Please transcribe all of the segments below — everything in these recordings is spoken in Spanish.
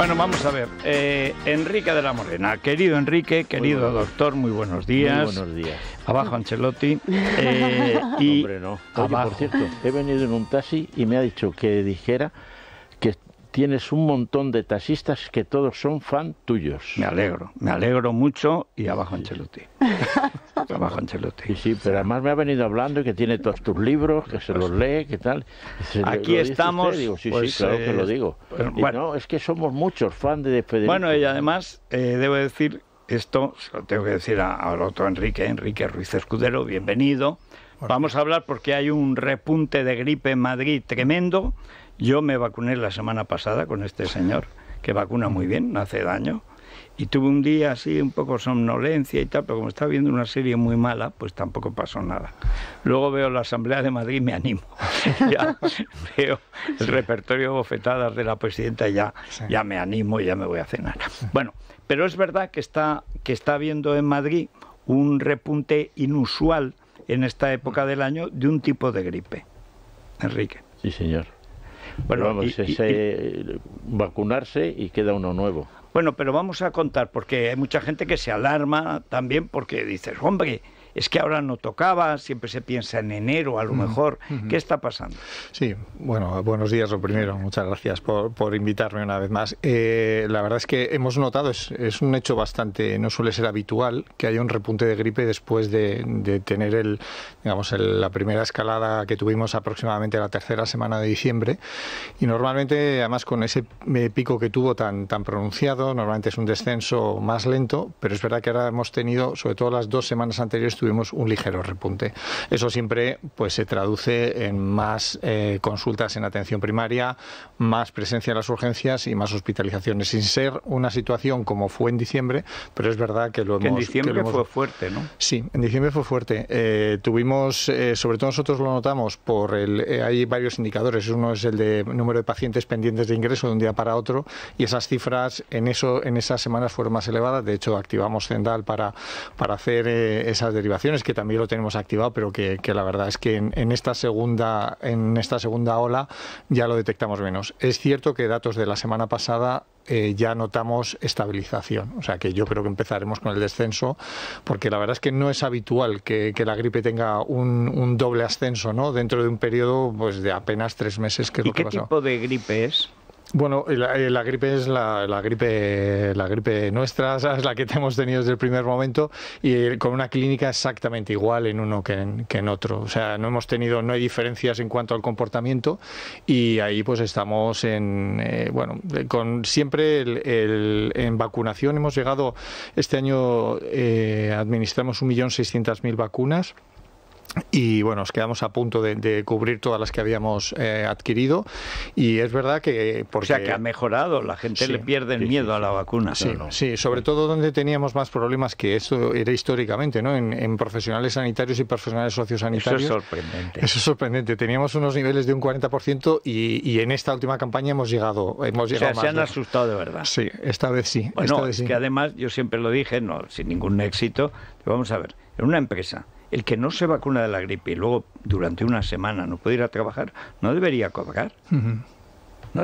Bueno, vamos a ver. Eh, Enrique de la Morena. Querido Enrique, querido doctor, muy buenos días. buenos días. Abajo Ancelotti. Eh, hombre, por cierto, he venido en un taxi y me ha dicho que dijera que tienes un montón de taxistas que todos son fan tuyos. Me alegro, me alegro mucho y abajo Ancelotti. Sí, sí, pero además me ha venido hablando que tiene todos tus libros, que se los lee, que tal. Pues, eh, aquí estamos. sí, sí, pues, claro que lo eh, digo. Pues, bueno, es que somos muchos fans de Federico. Bueno, y además eh, debo decir esto, se lo tengo que decir al otro Enrique, Enrique Ruiz Escudero, bienvenido. Vamos a hablar porque hay un repunte de gripe en Madrid tremendo. Yo me vacuné la semana pasada con este señor, que vacuna muy bien, no hace daño y tuve un día así un poco somnolencia y tal, pero como estaba viendo una serie muy mala, pues tampoco pasó nada. Luego veo la Asamblea de Madrid y me animo. ya veo el repertorio de bofetadas de la presidenta y ya, ya me animo y ya me voy a cenar. Bueno, pero es verdad que está, que está viendo en Madrid un repunte inusual en esta época del año de un tipo de gripe. Enrique. Sí, señor. Bueno, Vamos, vacunarse y queda uno nuevo. Bueno, pero vamos a contar, porque hay mucha gente que se alarma también porque dices, hombre, es que ahora no tocaba, siempre se piensa en enero a lo mejor. ¿Qué está pasando? Sí, bueno, buenos días lo primero, muchas gracias por, invitarme una vez más. Eh, la verdad es que hemos notado, es, un hecho bastante, no suele ser habitual que haya un repunte de gripe después de, de tener el, digamos, la primera escalada que tuvimos aproximadamente la tercera semana de diciembre y normalmente además con ese eh, pico que tuvo tan, tan pronunciado, normalmente es un descenso más lento, pero es verdad que ahora hemos tenido, sobre todo las dos semanas anteriores, tuvimos un ligero repunte. Eso siempre pues, se traduce en más eh, consultas en atención primaria, más presencia en las urgencias y más hospitalizaciones, sin ser una situación como fue en diciembre, pero es verdad que lo que en diciembre fue fuerte, ¿no? Sí, en diciembre fue fuerte. Eh, tuvimos, eh, sobre todo nosotros lo notamos por el... hay varios indicadores, uno es el de número de pacientes pendientes de ingreso de un día para otro y esas cifras en, eso, en esas semanas fueron más elevadas, de hecho activamos Zendal para, para hacer esas derivaciones es que también lo tenemos activado, pero que, la verdad es que en, esta segunda, en esta segunda ola ya lo detectamos menos. Es cierto que datos de la semana pasada eh, ya notamos estabilización. O sea que yo creo que empezaremos con el descenso, porque la verdad es que no es habitual que, la gripe tenga un, doble ascenso, ¿no? Dentro de un periodo pues, de apenas tres meses, qué tipo de gripe es? Bueno, la, gripe es la, la, gripe, la gripe nuestra, es la que hemos tenido desde el primer momento y con una clínica exactamente igual en uno que en, otro. O sea, no hemos tenido, no hay diferencias en cuanto al comportamiento y ahí pues estamos en, eh, bueno, con siempre en vacunación hemos llegado, este año eh, administramos 1.600.000 vacunas y bueno, nos quedamos a punto de, cubrir todas las que habíamos eh, adquirido y es verdad que... por O sea, que ha mejorado, la gente le pierde el miedo a la vacuna. Sí, sobre todo donde teníamos más problemas, que eso era históricamente, ¿no? En, profesionales sanitarios y profesionales sociosanitarios. Eso es sorprendente. Eso es sorprendente. Teníamos unos niveles de un 40% y, en esta última campaña hemos llegado, hemos se han asustado de verdad. Sí, esta vez sí. Bueno, que además, yo siempre lo dije, no, sin ningún éxito, vamos a ver, en una empresa el que no se vacuna de la gripe y luego durante una semana no puede ir a trabajar, no debería cobrar.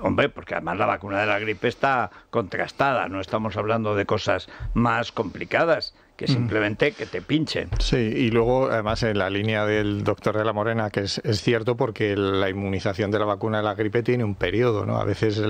hombre, porque además la vacuna de la gripe está contrastada, no estamos hablando de cosas más complicadas que mm. simplemente que te pinchen. Sí, y luego además en la línea del doctor de la Morena, que es, cierto porque la inmunización de la vacuna de la gripe tiene un periodo, ¿no? A veces,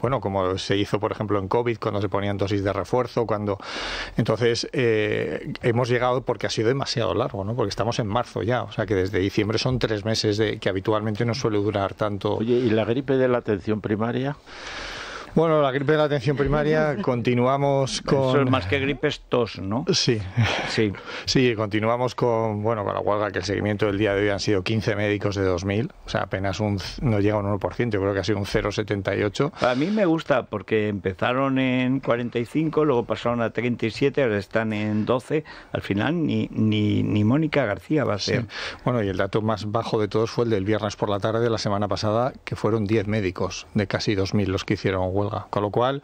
bueno, como se hizo por ejemplo en COVID, cuando se ponían dosis de refuerzo, cuando... Entonces, eh, hemos llegado porque ha sido demasiado largo, ¿no? Porque estamos en marzo ya, o sea que desde diciembre son tres meses de, que habitualmente no suele durar tanto. Oye, ¿y la gripe de la atención primaria? Bueno, la gripe de la atención primaria, continuamos con... Eso es más que gripe es tos, ¿no? Sí. Sí. Sí, continuamos con, bueno, con la huelga, que el seguimiento del día de hoy han sido 15 médicos de 2.000, o sea, apenas un, no llega a un 1%, creo que ha sido un 0,78. A mí me gusta porque empezaron en 45, luego pasaron a 37, ahora están en 12, al final ni, ni, ni Mónica García va a ser. Bueno, y el dato más bajo de todos fue el del viernes por la tarde de la semana pasada, que fueron 10 médicos de casi 2.000 los que hicieron huelga con lo cual,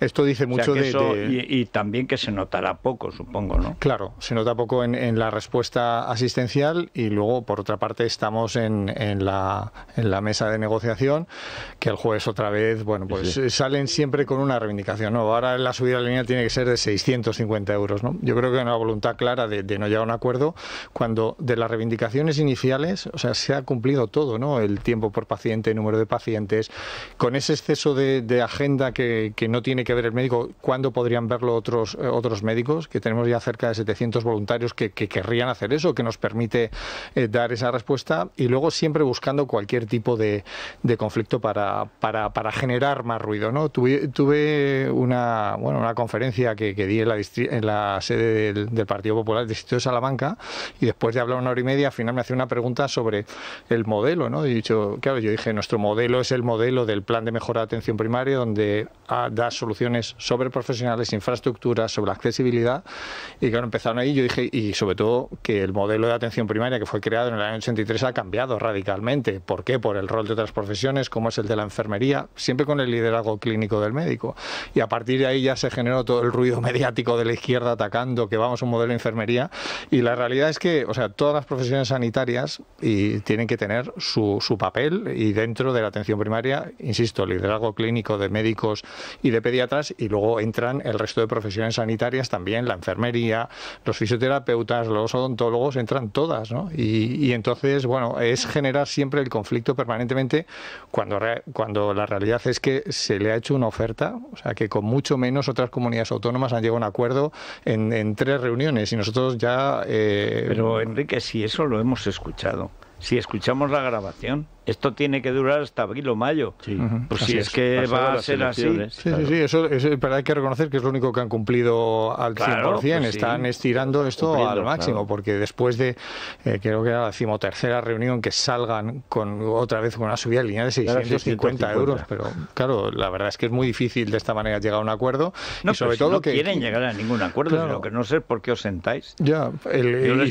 esto dice mucho de, eso, Y, también que se notará poco, supongo, ¿no? Claro, se nota poco en, la respuesta asistencial y luego, por otra parte, estamos en, en, la, en la mesa de negociación, que el jueves otra vez, bueno, pues eh, salen siempre con una reivindicación, ¿no? Ahora la subida la línea tiene que ser de 650 euros, ¿no? Yo creo que hay una voluntad clara de, no llegar a un acuerdo cuando de las reivindicaciones iniciales, o sea, se ha cumplido todo, ¿no? El tiempo por paciente, el número de pacientes, con ese exceso de, de agenda que, no tiene que ver el médico, ¿cuándo podrían verlo otros, eh, otros médicos? Que tenemos ya cerca de 700 voluntarios que, querrían hacer eso, que nos permite eh, dar esa respuesta y luego siempre buscando cualquier tipo de, conflicto para, para, generar más ruido. ¿no? Tuve, una, bueno, una conferencia que, que di en la, sede del, Partido Popular del Distrito de Salamanca y después de hablar una hora y media al final me hacía una pregunta sobre el modelo. ¿no? Y dicho, claro, yo dije, nuestro modelo es el modelo del plan de mejora de atención primaria donde ah, da soluciones sobre profesionales, ...infraestructuras, sobre accesibilidad. Y que empezaron ahí, yo dije, y sobre todo que el modelo de atención primaria que fue creado en el año 83 ha cambiado radicalmente. ¿Por qué? Por el rol de otras profesiones, como es el de la enfermería, siempre con el liderazgo clínico del médico. Y a partir de ahí ya se generó todo el ruido mediático de la izquierda atacando que vamos a un modelo de enfermería. Y la realidad es que, o sea, todas las profesiones sanitarias y tienen que tener su, su papel y dentro de la atención primaria, insisto, el liderazgo clínico de médicos y de pediatras, y luego entran el resto de profesiones sanitarias también, la enfermería, los fisioterapeutas, los odontólogos, entran todas, Y, entonces, bueno, es generar siempre el conflicto permanentemente cuando, cuando la realidad es que se le ha hecho una oferta, o sea, que con mucho menos otras comunidades autónomas han llegado a un acuerdo en, tres reuniones y nosotros ya... Eh, Pero Enrique, si eso lo hemos escuchado, si escuchamos la grabación, esto tiene que durar hasta abril o mayo. Pues si es, que va a ser así. Sí, sí, sí, pero hay que reconocer que es lo único que han cumplido al 100%. Pues Están estirando esto al máximo, porque después de, eh, creo que era la decimotercera reunión, que salgan con otra vez con una subida de línea de 650, euros. Pero claro, la verdad es que es muy difícil de esta manera llegar a un acuerdo. No, y sobre todo si no quieren llegar a ningún acuerdo, sino que no sé por qué os sentáis. Ya, el, Yo les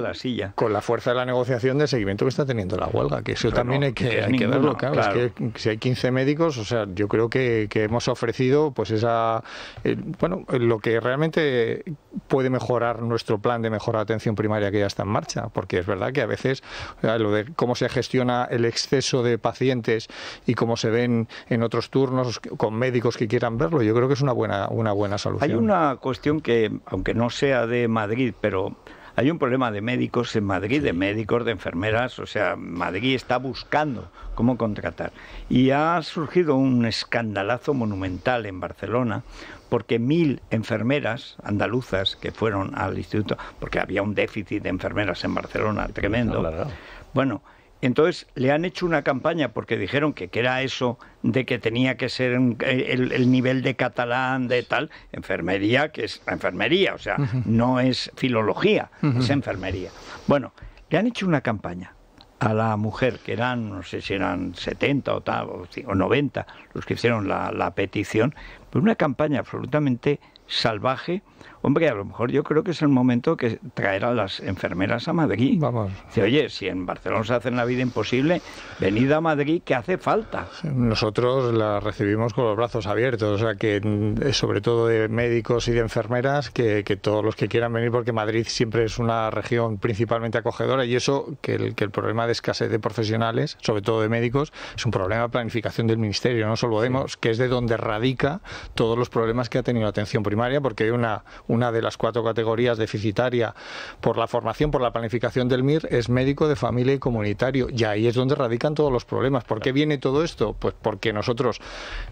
la silla. Con la fuerza de la negociación de seguimiento que está teniendo la huelga, que eso también hay que, hay que claro, que si hay 15 médicos, o sea, yo creo que, hemos ofrecido pues esa, eh, bueno, eh, lo que realmente puede mejorar nuestro plan de mejora de atención primaria que ya está en marcha, porque es verdad que a veces lo de cómo se gestiona el exceso de pacientes y cómo se ven en otros turnos con médicos que quieran verlo, yo creo que es una buena, una buena solución. Hay una cuestión que, aunque no sea de Madrid, pero hay un problema de médicos en Madrid, de médicos, de enfermeras, o sea, Madrid está buscando cómo contratar. Y ha surgido un escandalazo monumental en Barcelona porque mil enfermeras andaluzas que fueron al instituto, porque había un déficit de enfermeras en Barcelona tremendo. Bueno, entonces le han hecho una campaña porque dijeron que, era eso de que tenía que ser el, nivel de catalán, de tal, enfermería, que es la enfermería, o sea, no es filología, es enfermería. Bueno, le han hecho una campaña a la mujer, que eran, no sé si eran 70 o tal, 90 los que hicieron la, petición, pero una campaña absolutamente salvaje. Hombre, a lo mejor yo creo que es el momento que traer a las enfermeras a Madrid. Vamos. Dice, oye, si en Barcelona se hace la vida imposible, venid a Madrid que hace falta. Nosotros la recibimos con los brazos abiertos, o sea que mm, sobre todo de médicos y de enfermeras, que, todos los que quieran venir, porque Madrid siempre es una región principalmente acogedora y eso, que el, que el problema de escasez de profesionales, sobre todo de médicos, es un problema de planificación del Ministerio, no solo vemos que es de donde radica todos los problemas que ha tenido la atención porque una, una de las cuatro categorías deficitaria por la formación, por la planificación del MIR, es médico de familia y comunitario. Y ahí es donde radican todos los problemas. ¿Por qué viene todo esto? Pues porque nosotros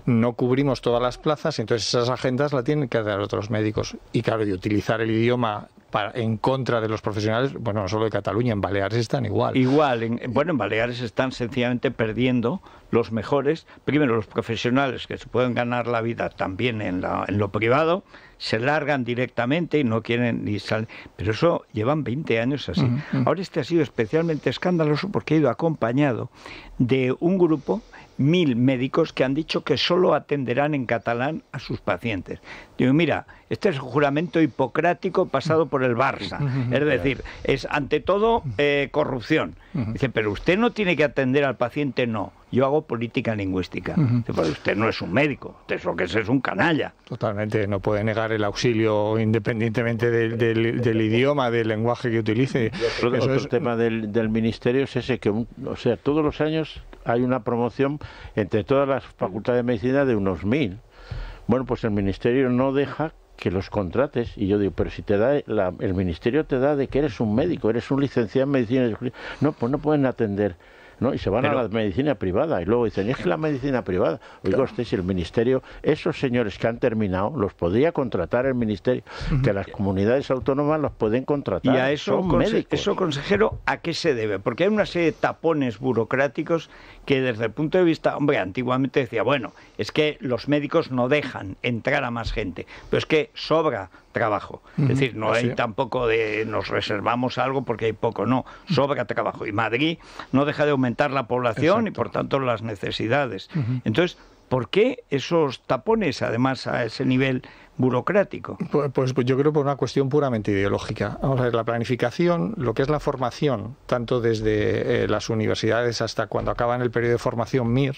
no cubrimos todas las plazas, entonces esas agendas las tienen que dar otros médicos. Y claro, y utilizar el idioma en contra de los profesionales, bueno, no solo de Cataluña, en Baleares están igual. Igual, en, bueno, en Baleares están sencillamente perdiendo los mejores, primero los profesionales que se pueden ganar la vida también en, en lo privado, se largan directamente y no quieren ni salir. Pero eso llevan 20 años así. Ahora este ha sido especialmente escandaloso porque ha ido acompañado de un grupo mil médicos que han dicho que solo atenderán en catalán a sus pacientes. Digo, mira, este es un juramento hipocrático pasado por el Barça. Es decir, es ante todo eh, corrupción. Dice, pero usted no tiene que atender al paciente, no yo hago política lingüística. usted no es un médico, usted es lo que es un canalla. Totalmente, no puede negar el auxilio independientemente del, idioma, del lenguaje que utilice. El otro tema del, ministerio es ese, que o sea, todos los años hay una promoción entre todas las facultades de medicina de unos mil. Bueno, pues el ministerio no deja que los contrates. Y yo digo, pero si te da, el ministerio te da de que eres un médico, eres un licenciado en medicina. No, pues no pueden atender ¿no? Y se van a la medicina privada. Y luego dicen, es que la medicina privada. Oiga usted, si el ministerio, esos señores que han terminado, los podría contratar el ministerio, que las comunidades autónomas los pueden contratar. Y a eso, eso, consejero, ¿a qué se debe? Porque hay una serie de tapones burocráticos que desde el punto de vista, hombre, antiguamente decía, bueno, es que los médicos no dejan entrar a más gente, pero es que sobra trabajo. Es decir, no hay tampoco de nos reservamos algo porque hay poco, no, sobra trabajo. Y Madrid no deja de aumentar la población y por tanto las necesidades. Entonces, ¿Por qué esos tapones, además, a ese nivel burocrático? Pues, pues, pues yo creo por una cuestión puramente ideológica. Vamos a la planificación, lo que es la formación, tanto desde eh, las universidades hasta cuando acaban el periodo de formación MIR,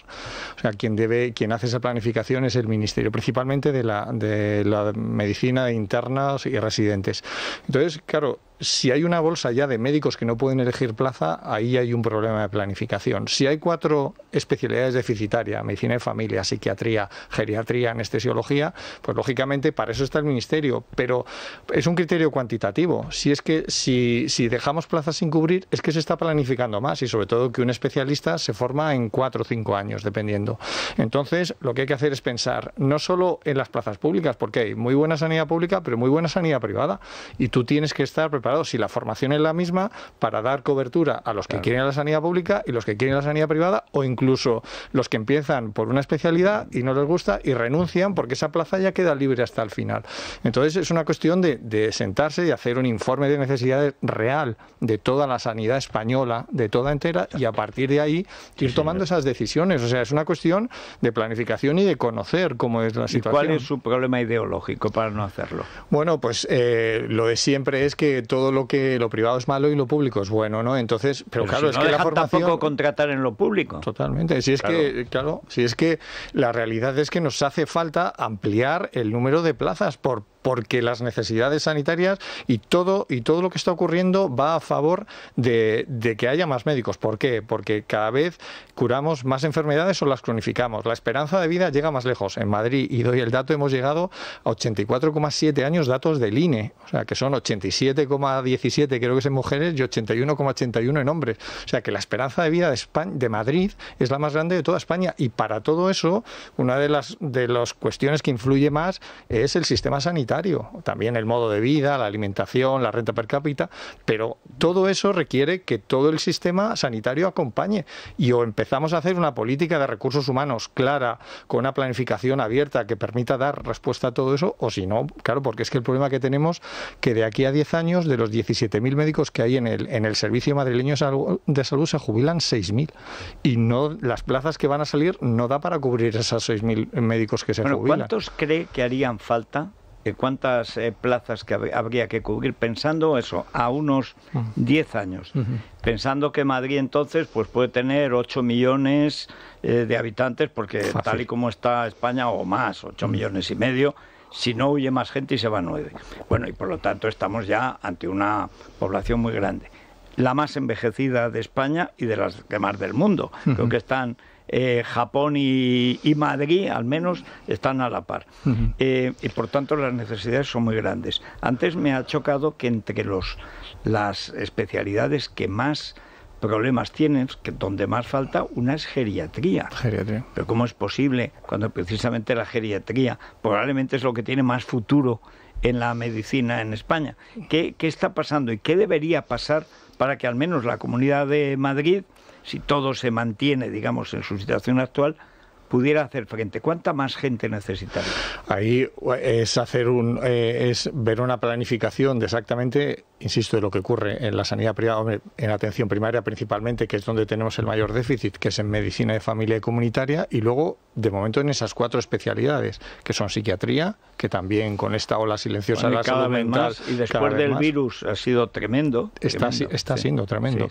o sea, quien debe, quien hace esa planificación es el ministerio, principalmente de la, de la medicina interna y residentes. Entonces, claro, si hay una bolsa ya de médicos que no pueden elegir plaza, ahí hay un problema de planificación. Si hay cuatro especialidades deficitarias, medicina de familia, psiquiatría, geriatría, anestesiología, pues lógicamente para eso está el ministerio, pero es un criterio cuantitativo. Si es que si, si dejamos plazas sin cubrir, es que se está planificando más y sobre todo que un especialista se forma en cuatro o cinco años, dependiendo. Entonces, lo que hay que hacer es pensar no solo en las plazas públicas, porque hay muy buena sanidad pública, pero muy buena sanidad privada. Y tú tienes que estar preparado, si la formación es la misma, para dar cobertura a los que quieren la sanidad pública y los que quieren la sanidad privada o incluso incluso los que empiezan por una especialidad y no les gusta y renuncian porque esa plaza ya queda libre hasta el final. Entonces es una cuestión de, sentarse y hacer un informe de necesidades real de toda la sanidad española, de toda entera, y a partir de ahí ir tomando esas decisiones. O sea, es una cuestión de planificación y de conocer cómo es la situación. ¿Y cuál es su problema ideológico para no hacerlo? Bueno, pues eh, lo de siempre es que todo lo que lo privado es malo y lo público es bueno, ¿no? Entonces, pero, claro, es que la tampoco contratar en lo público. Total. Si es que, eh, claro, si es que la realidad es que nos hace falta ampliar el número de plazas por porque las necesidades sanitarias y todo, y todo lo que está ocurriendo va a favor de, que haya más médicos. ¿Por qué? Porque cada vez curamos más enfermedades o las cronificamos. La esperanza de vida llega más lejos. En Madrid, y doy el dato, hemos llegado a 84,7 años, datos del INE, o sea, que son 87,17 creo que es en mujeres y 81,81 en hombres. O sea, que la esperanza de vida de, de Madrid es la más grande de toda España. Y para todo eso, una de las, de las cuestiones que influye más es el sistema sanitario también el modo de vida, la alimentación, la renta per cápita, pero todo eso requiere que todo el sistema sanitario acompañe y o empezamos a hacer una política de recursos humanos clara, con una planificación abierta que permita dar respuesta a todo eso, o si no, claro, porque es que el problema que tenemos que de aquí a 10 años de los 17.000 médicos que hay en el, en el servicio madrileño de salud se jubilan 6.000 y no las plazas que van a salir no da para cubrir esas 6.000 médicos que se jubilan. ¿Cuántos cree que harían falta cuántas eh, plazas que habría que cubrir, pensando eso, a unos 10 ah. años, pensando que Madrid entonces pues puede tener 8 millones eh, de habitantes, porque tal y como está España, o más, 8 millones y medio, si no huye más gente y se va 9. Bueno, y por lo tanto estamos ya ante una población muy grande, la más envejecida de España y de las demás del mundo. Creo que están eh, Japón y, Madrid, al menos, están a la par. Eh, y por tanto las necesidades son muy grandes. Antes me ha chocado que entre las especialidades que más problemas tienen, que donde más falta, una es geriatría. Pero ¿cómo es posible cuando precisamente la geriatría probablemente es lo que tiene más futuro en la medicina en España? qué está pasando y qué debería pasar? para que al menos la Comunidad de Madrid, si todo se mantiene, digamos, en su situación actual, pudiera hacer frente? ¿Cuánta más gente necesitaría? Ahí eh, es hacer un eh, es ver una planificación de exactamente, insisto, de lo que ocurre en la sanidad privada, en atención primaria principalmente, que es donde tenemos el mayor déficit, que es en medicina de familia y comunitaria, y luego de momento en esas cuatro especialidades, que son psiquiatría, que también con esta ola silenciosa de la salud mental, y después del virus ha sido tremendo. Está, está siendo tremendo.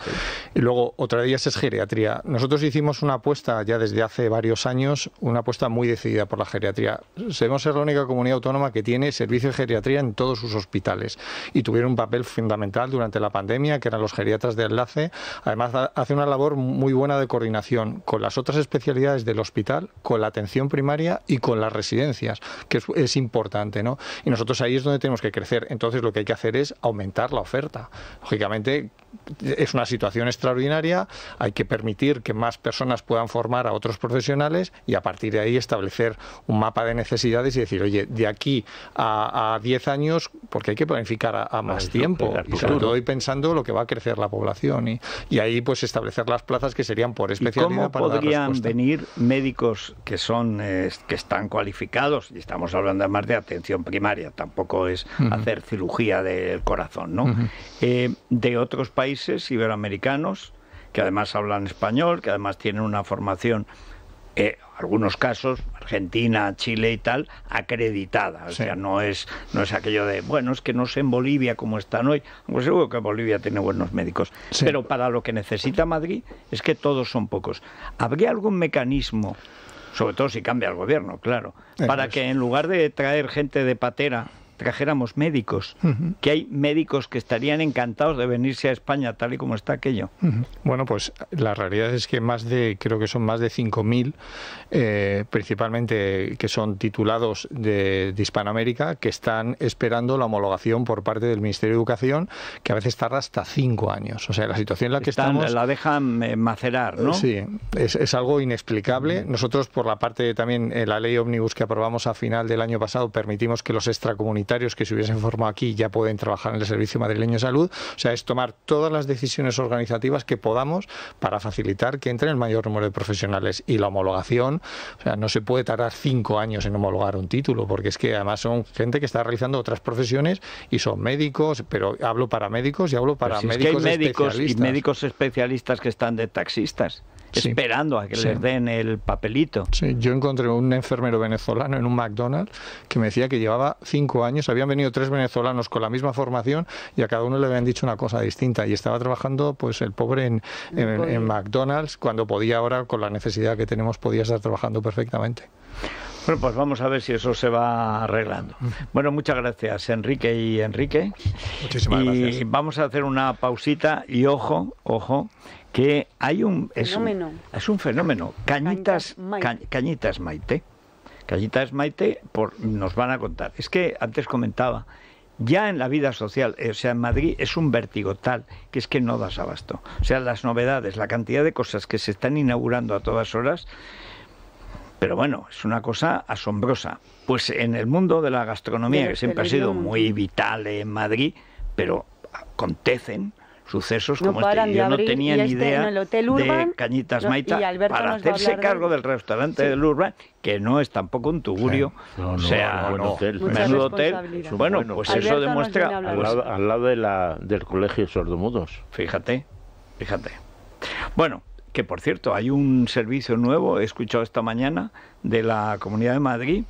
Y luego otra de ellas es geriatría. Nosotros hicimos una apuesta ya desde hace varios años una apuesta muy decidida por la geriatría. sabemos ser la única comunidad autónoma que tiene servicio de geriatría en todos sus hospitales y tuvieron un papel fundamental durante la pandemia, que eran los geriatras de enlace. Además, hace una labor muy buena de coordinación con las otras especialidades del hospital, con la atención primaria y con las residencias, que es, es importante. ¿no? Y nosotros ahí es donde tenemos que crecer. Entonces, lo que hay que hacer es aumentar la oferta. Lógicamente, es una situación extraordinaria, hay que permitir que más personas puedan formar a otros profesionales y a partir de ahí establecer un mapa de necesidades y decir, oye, de aquí a 10 años, porque hay que planificar a, más tiempo, y sobre todo pensando lo que va a crecer la población y, y ahí pues establecer las plazas que serían por especialidad. ¿Y ¿Cómo podrían venir médicos que son eh, que están cualificados y estamos hablando además de atención primaria, tampoco es hacer cirugía del corazón, ¿no? Eh, de otros países países iberoamericanos que además hablan español, que además tienen una formación, eh, algunos casos, Argentina, Chile y tal, acreditada. O sea, no es, no es aquello de, bueno, es que no sé en Bolivia cómo están hoy, aunque pues seguro que Bolivia tiene buenos médicos. Pero para lo que necesita Madrid es que todos son pocos. ¿Habría algún mecanismo? Sobre todo si cambia el gobierno, claro. Para que en lugar de traer gente de patera, trajéramos médicos, que hay médicos que estarían encantados de venirse a España tal y como está aquello. Bueno, pues la realidad es que más de, creo que son más de 5.000, eh, principalmente que son titulados de, Hispanoamérica, que están esperando la homologación por parte del Ministerio de Educación, que a veces tarda hasta 5 años. O sea, la situación en la que estamos... La dejan eh, macerar, ¿no? Sí, es, algo inexplicable. Nosotros, por la parte de, también, eh, la ley ómnibus que aprobamos a final del año pasado, permitimos que los extracomunitarios que se hubiesen formado aquí ya pueden trabajar en el Servicio Madrileño de Salud. O sea, es tomar todas las decisiones organizativas que podamos para facilitar que entren el mayor número de profesionales. Y la homologación, o sea, no se puede tardar cinco años en homologar un título, porque es que además son gente que está realizando otras profesiones y son médicos, pero hablo para médicos y hablo para médicos, médicos Y médicos especialistas que están de taxistas esperando a que les den el papelito. Sí, yo encontré un enfermero venezolano en un McDonald's que me decía que llevaba cinco años, habían venido tres venezolanos con la misma formación y a cada uno le habían dicho una cosa distinta y estaba trabajando pues el pobre en, McDonald's cuando podía ahora con la necesidad que tenemos podía estar trabajando perfectamente. Bueno, pues vamos a ver si eso se va arreglando. Bueno, muchas gracias, Enrique y Enrique. Muchísimas gracias. Y vamos a hacer una pausita y ojo, ojo, que hay un es, fenómeno. un, fenómeno. Cañitas, cañitas Maite. Cañitas Maite nos van a contar. Es que antes comentaba, ya en la vida social, eh, o sea, en Madrid es un vértigo tal que es que no das abasto. O sea, las novedades, la cantidad de cosas que se están inaugurando a todas horas, pero bueno, es una cosa asombrosa. Pues en el mundo de la gastronomía, que siempre ha sido muy vital en Madrid, pero acontecen sucesos como este. Yo no tenía ni idea de Cañitas Maita para hacerse cargo del restaurante del Urban, que no es tampoco un tugurio, o sea, un hotel. hotel. Bueno, pues eso demuestra al lado, de del colegio sordomudos. Fíjate, fíjate. Bueno, que por cierto, hay un servicio nuevo, he escuchado esta mañana, de la Comunidad de Madrid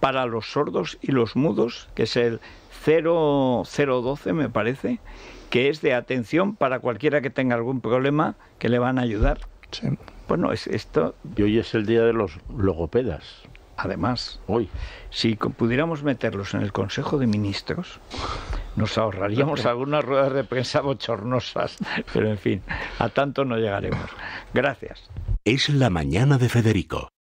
para los sordos y los mudos, que es el 0012, me parece, que es de atención para cualquiera que tenga algún problema que le van a ayudar. Bueno, es esto. Y hoy es el día de los logopedas. Además, hoy, si pudiéramos meterlos en el Consejo de Ministros, nos ahorraríamos algunas ruedas de prensa bochornosas, pero en fin, a tanto no llegaremos. Gracias. Es la mañana de Federico.